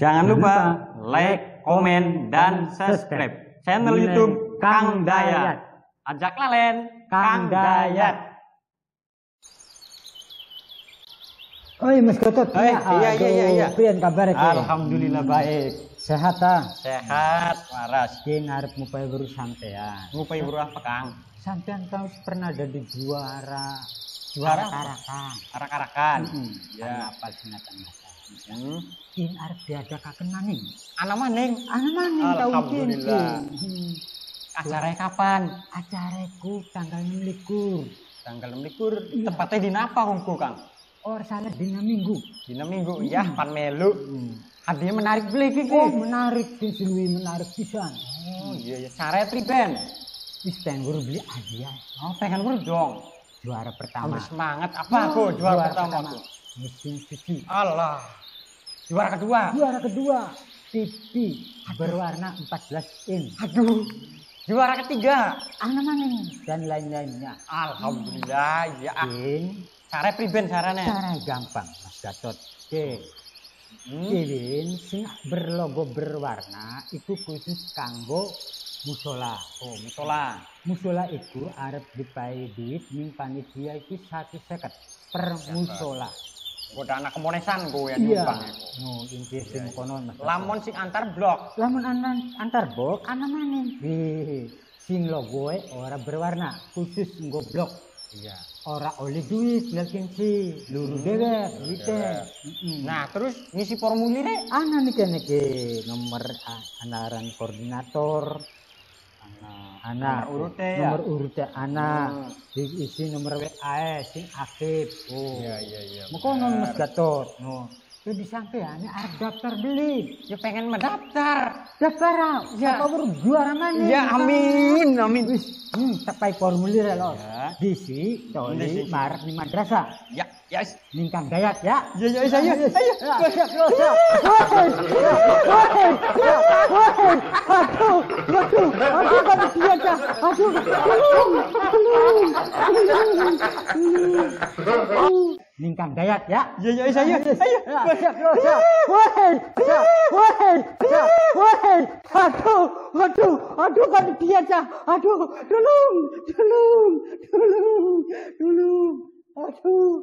Jangan lupa like, komen, dan subscribe channel YouTube Kang Dayat. Ajak lalen Kang Dayat. Oh iya Mas Gotot, ya, iya, iya, iya, iya. Pian kabar ya? Alhamdulillah hmm. baik. Sehat ta? Sehat, waras. Kini harap mupai buru sampean. Mupai buru apa Kang? Sampean kau pernah ada di juara. Juara arak-arakan. arak hmm. Ya. Apa singatan Mas? Ini harus diadakan ke mana nih? Alamak nih, alamak nih tau Acaranya kapan? Acaraku tanggal 6 Tanggal 6 likur, di apa hongku kang? Oh, salah di minggu. Di minggu, ya hmm. pan melu. Hmm. Hadiah menarik beli kiku. Oh, menarik, disini menarik pisan. Oh, iya, ya, caranya triben? Wis pengen guru beli aja. Oh, pengen guru dong. Juara pertama. Harus semangat, apa aku oh, juara, pertama. mesin cuci. Allah. Juara kedua. Juara kedua. TV berwarna 14 in. Aduh. Juara ketiga. Anak nih? dan lain-lainnya. Alhamdulillah ya. In. Cara priben caranya? Cara gampang Mas Gatot. Oke. Hmm. Iwin berlogo berwarna itu khusus kanggo musola. Oh, musola. Musola itu arep dipayu duit ning panitia satu seket per musola. Buat anak kemonesan ku yang iya. nyumbang. Oh, iya. Ngo, ini sing kono. Lamun sing antar blok. Lamun anan antar blok, ana mana? Hehehe. Sing logo e ora berwarna, khusus nggo blok. Iya. Ora oleh duit, lakin si luru hmm. dewe, hmm. Nah, terus ngisi formulir e? Ana nih kene ke nomor anaran koordinator, anak urute ya? nomor urute anak diisi ah. nomor WA e, sing aktif oh iya iya iya mengko non Mas Gatot no oh. itu disampaikan ada daftar beli ah. ya pengen mendaftar ya, daftar ya apa berjuara mana ya amin amin wis hmm, sampai formulir ya los ya. diisi toli mar di madrasah ya yes ya, ningkang dayat ya ya ya ya ya ya Ningkang Dayat ya. Iya iya saya. Iya. Ayo. Woi. Iya, iya. Woi. Aduh, aduh, aduh kan dia aja. Aduh, tolong, tolong, tolong, tolong. Aduh.